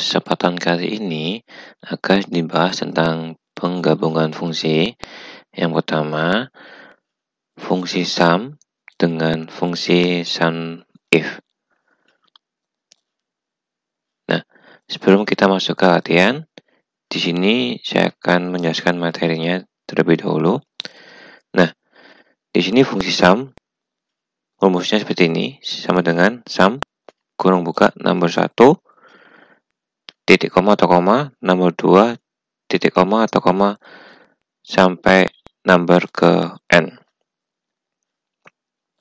kesempatan kali ini akan dibahas tentang penggabungan fungsi. Yang pertama, fungsi sum dengan fungsi sum if. Nah, sebelum kita masuk ke latihan, di sini saya akan menjelaskan materinya terlebih dahulu. Nah, di sini fungsi sum rumusnya seperti ini sama dengan sum kurung buka nomor 1 titik koma atau koma, nomor 2 titik koma atau koma sampai number ke n.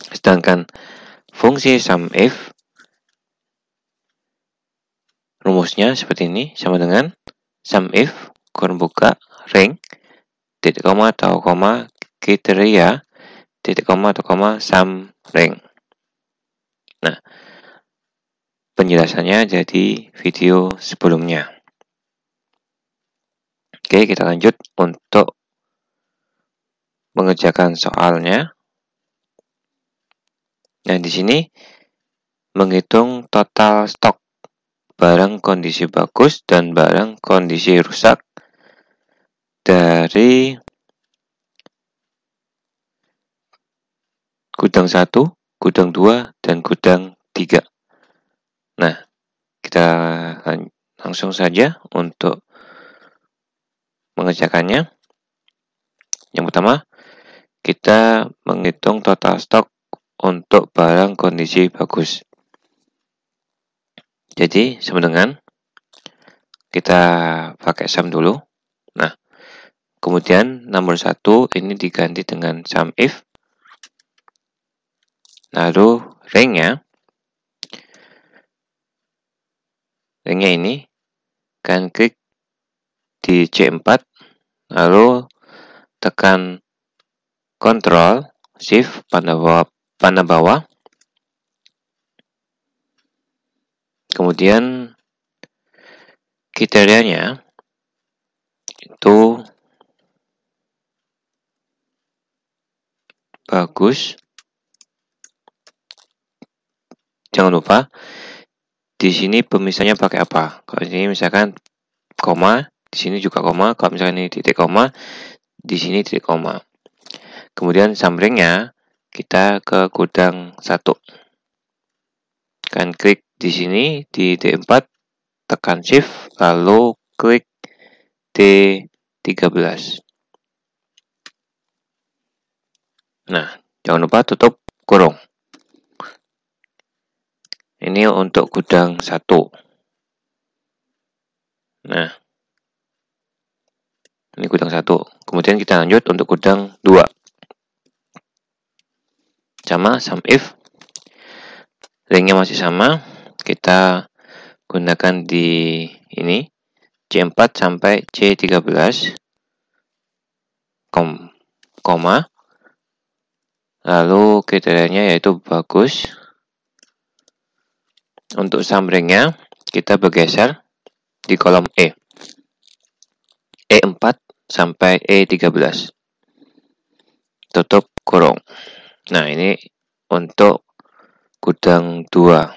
Sedangkan fungsi sum if rumusnya seperti ini sama dengan sum if kurung buka ring titik koma atau koma kriteria titik koma atau koma sum ring. penjelasannya jadi video sebelumnya. Oke, kita lanjut untuk mengerjakan soalnya. Nah, di sini menghitung total stok barang kondisi bagus dan barang kondisi rusak dari gudang 1, gudang 2, dan gudang 3. Nah, kita langsung saja untuk mengerjakannya. Yang pertama, kita menghitung total stok untuk barang kondisi bagus. Jadi, sama kita pakai sum dulu. Nah, kemudian nomor satu ini diganti dengan sum if. Lalu, ringnya linknya ini kalian klik di C4 lalu tekan Ctrl Shift pada bawah, pada bawah kemudian kriterianya itu bagus jangan lupa di sini pemisahnya pakai apa kalau di misalkan koma di sini juga koma kalau misalkan ini titik koma di sini titik koma kemudian sampingnya kita ke gudang satu kan klik di sini di D4 tekan shift lalu klik D13 nah jangan lupa tutup ini untuk gudang satu. Nah, ini gudang satu. Kemudian kita lanjut untuk gudang dua. Sama, sum if. Linknya masih sama. Kita gunakan di ini. C4 sampai C13. Kom, koma. Lalu kriterianya yaitu bagus. Untuk sumringnya, kita bergeser di kolom E. E4 sampai E13. Tutup kurung. Nah, ini untuk gudang 2.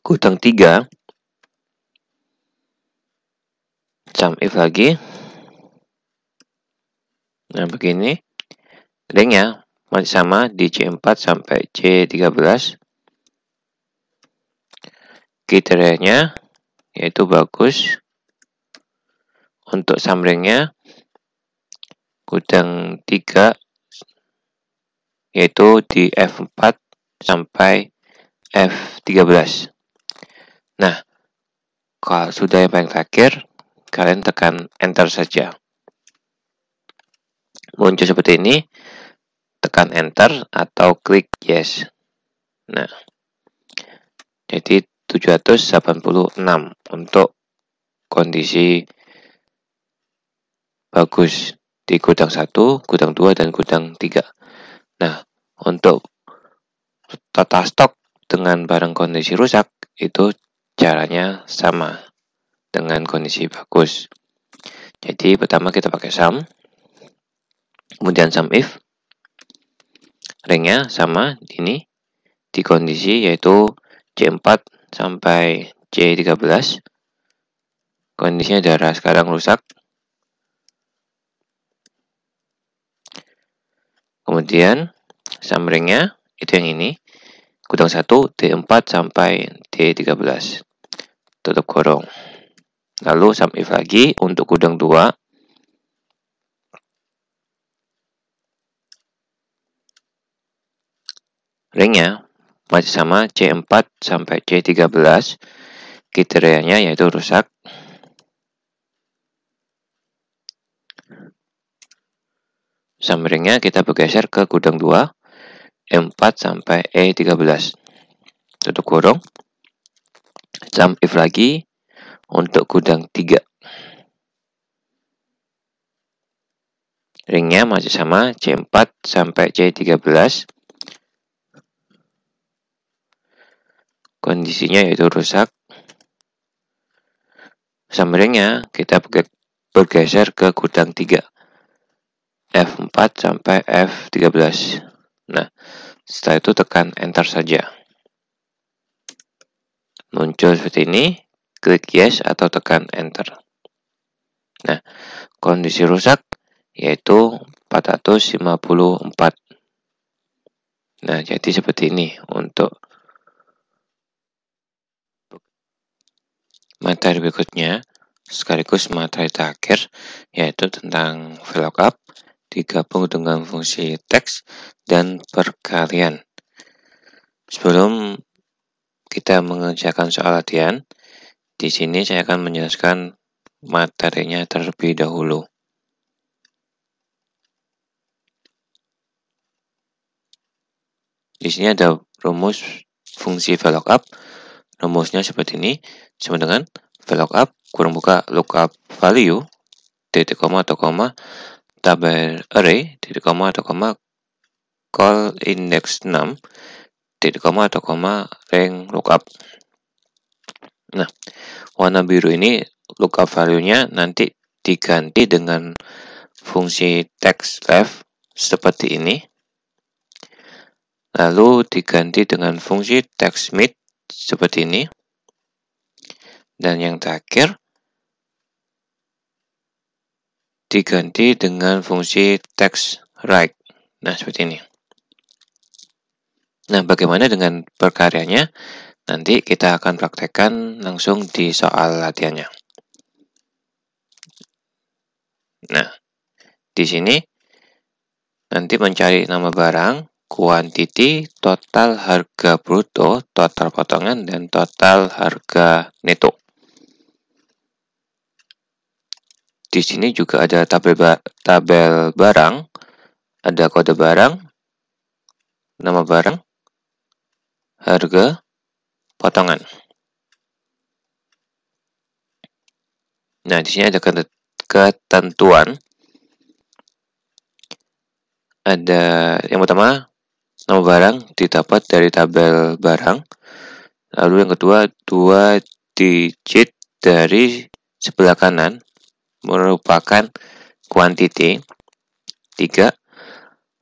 Gudang 3, jump e if lagi. Nah, begini. Linknya masih sama di C4 sampai C13 kriterianya yaitu bagus untuk samringnya gudang 3 yaitu di F4 sampai F13 nah kalau sudah yang paling terakhir kalian tekan enter saja muncul seperti ini tekan enter atau klik yes nah jadi 386 untuk kondisi bagus di gudang 1, gudang 2, dan gudang 3. Nah, untuk tata stok dengan barang kondisi rusak itu caranya sama dengan kondisi bagus. Jadi pertama kita pakai sum, kemudian sum if, ringnya sama ini di kondisi yaitu C4 sampai C13. Kondisinya darah sekarang rusak. Kemudian sumringnya itu yang ini. Gudang 1 D4 sampai D13. Tutup kurung. Lalu sum if lagi untuk gudang 2. Ringnya masih sama C4 sampai C13 kriterianya yaitu rusak sampingnya kita bergeser ke gudang 2, m 4 sampai E13. Tutup kurung. Jump if lagi untuk gudang 3. Ringnya masih sama, C4 sampai C13. kondisinya yaitu rusak. Samberingnya kita bergeser ke gudang 3. F4 sampai F13. Nah, setelah itu tekan enter saja. Muncul seperti ini, klik yes atau tekan enter. Nah, kondisi rusak yaitu 454. Nah, jadi seperti ini untuk materi berikutnya sekaligus materi terakhir yaitu tentang VLOOKUP digabung dengan fungsi teks dan perkalian. Sebelum kita mengerjakan soal latihan, di sini saya akan menjelaskan materinya terlebih dahulu. Di sini ada rumus fungsi VLOOKUP rumusnya seperti ini sama dengan VLOOKUP kurung buka lookup value titik koma atau koma tabel array titik koma atau koma call index 6 titik koma atau koma rank lookup nah warna biru ini lookup value-nya nanti diganti dengan fungsi text left seperti ini lalu diganti dengan fungsi text mid seperti ini. Dan yang terakhir, diganti dengan fungsi text write. Nah, seperti ini. Nah, bagaimana dengan perkaryanya? Nanti kita akan praktekkan langsung di soal latihannya. Nah, di sini nanti mencari nama barang, kuantiti total harga bruto, total potongan, dan total harga neto. Di sini juga ada tabel, ba tabel barang, ada kode barang, nama barang, harga, potongan. Nah, di sini ada ketentuan. Ada yang pertama, Nama barang didapat dari tabel barang. Lalu yang kedua, dua digit dari sebelah kanan merupakan quantity. Tiga,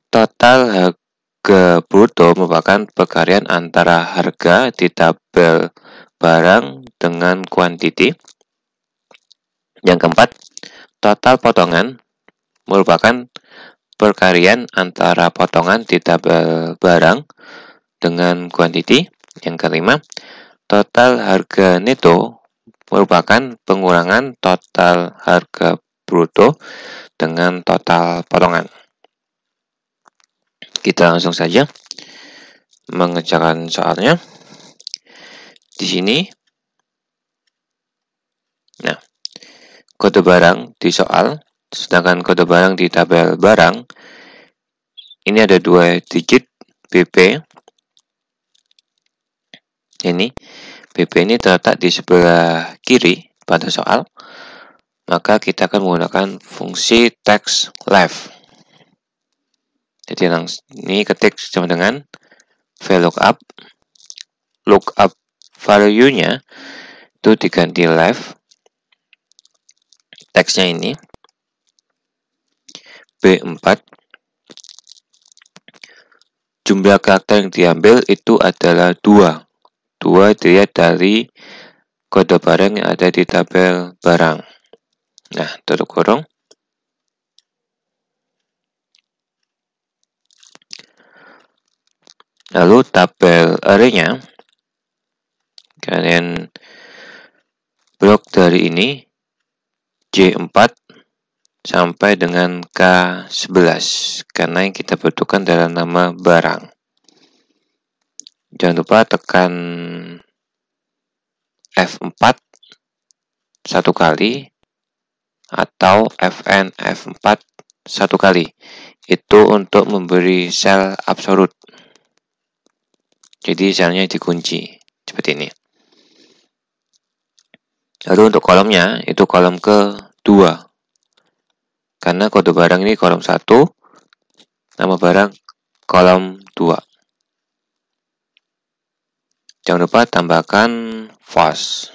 total harga bruto merupakan perkalian antara harga di tabel barang dengan quantity. Yang keempat, total potongan merupakan perkalian antara potongan di tabel barang dengan kuantiti. Yang kelima, total harga neto merupakan pengurangan total harga bruto dengan total potongan. Kita langsung saja mengerjakan soalnya. Di sini, nah, kode barang di soal Sedangkan kode barang di tabel barang, ini ada dua digit BP. Ini, BP ini terletak di sebelah kiri pada soal. Maka kita akan menggunakan fungsi text left. Jadi langsung, ini ketik sama dengan VLOOKUP. Lookup value-nya itu diganti left. Teksnya ini B4 jumlah kata yang diambil itu adalah 2 2 dilihat dari kode barang yang ada di tabel barang nah tutup kurung lalu tabel arenya kalian blok dari ini J4 sampai dengan K11 karena yang kita butuhkan adalah nama barang. Jangan lupa tekan F4 satu kali atau Fn F4 satu kali. Itu untuk memberi sel absolut. Jadi selnya dikunci seperti ini. Lalu untuk kolomnya itu kolom ke 2 karena kode barang ini kolom 1, nama barang kolom 2. Jangan lupa tambahkan fast.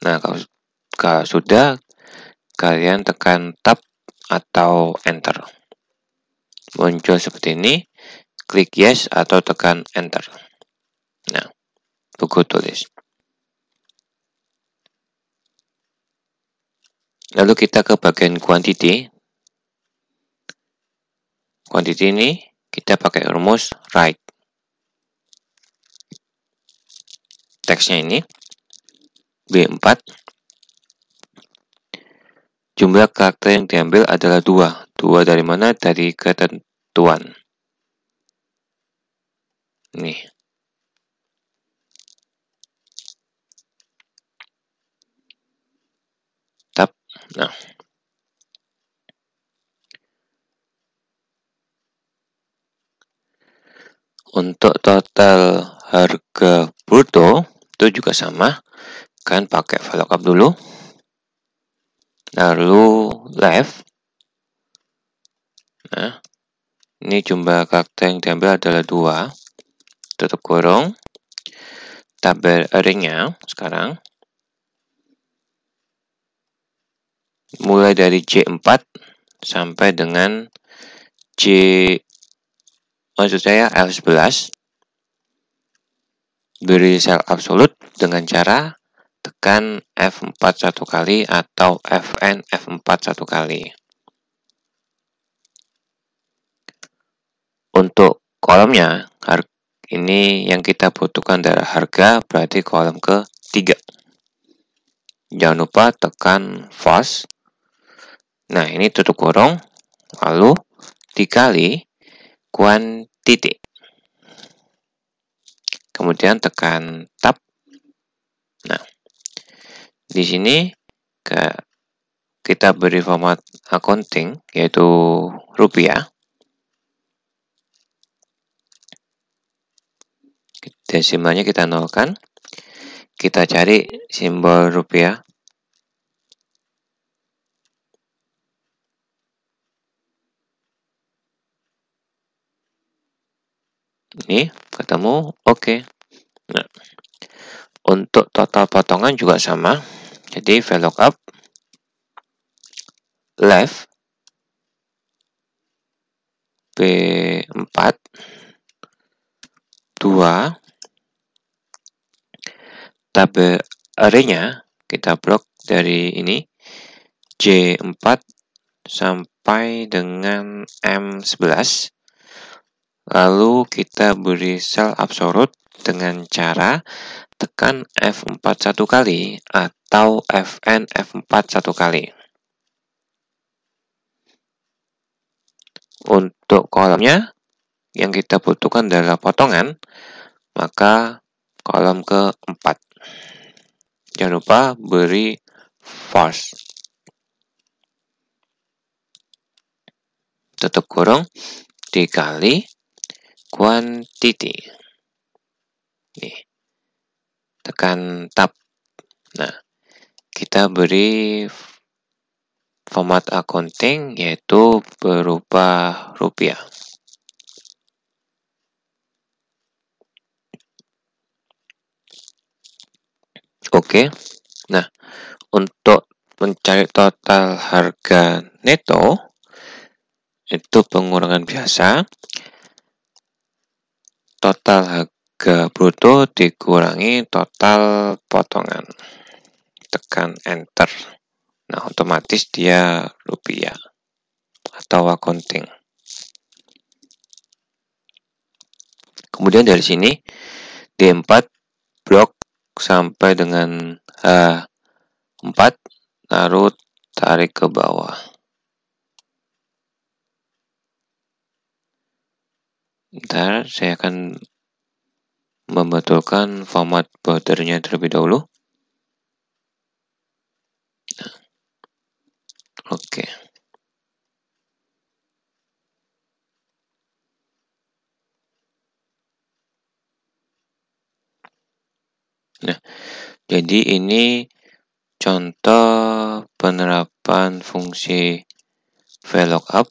Nah, kalau, kalau sudah, kalian tekan tab atau enter. Muncul seperti ini, klik yes atau tekan enter. Nah, buku tulis. Lalu kita ke bagian quantity. Quantity ini kita pakai rumus right. Teksnya ini B4. Jumlah karakter yang diambil adalah dua. Dua dari mana? Dari ketentuan. Nih. Nah, untuk total harga bruto itu juga sama kan pakai VLOOKUP dulu lalu left nah ini jumlah karakter yang diambil adalah dua tutup kurung tabel ringnya sekarang mulai dari C4 sampai dengan C maksud saya L11 beri sel absolut dengan cara tekan F4 satu kali atau Fn F4 satu kali. Untuk kolomnya, ini yang kita butuhkan dari harga berarti kolom ke 3. Jangan lupa tekan fast Nah, ini tutup kurung, lalu dikali kuantiti. Kemudian tekan tab. Nah, di sini ke, kita beri format accounting, yaitu rupiah. Desimalnya kita nolkan. Kita cari simbol rupiah ini ketemu oke okay. nah untuk total potongan juga sama jadi up left P4 2 tabel arenya kita blok dari ini J4 sampai dengan M11 Lalu kita beri sel absolut dengan cara tekan F4 satu kali atau Fn F4 satu kali. Untuk kolomnya yang kita butuhkan adalah potongan, maka kolom keempat. Jangan lupa beri force. Tutup kurung dikali quantity. Nih, tekan tab. Nah, kita beri format accounting yaitu berupa rupiah. Oke, nah untuk mencari total harga neto itu pengurangan biasa total harga bruto dikurangi total potongan. Tekan enter. Nah, otomatis dia rupiah atau accounting. Kemudian dari sini D4 blok sampai dengan H4 taruh tarik ke bawah. Bentar, saya akan membetulkan format bordernya terlebih dahulu. Oke. Nah, jadi ini contoh penerapan fungsi VLOOKUP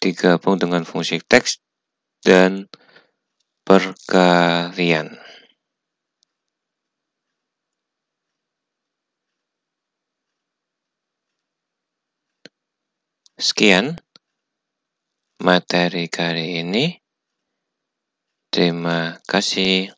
digabung dengan fungsi teks dan perkalian. Sekian materi kali ini. Terima kasih.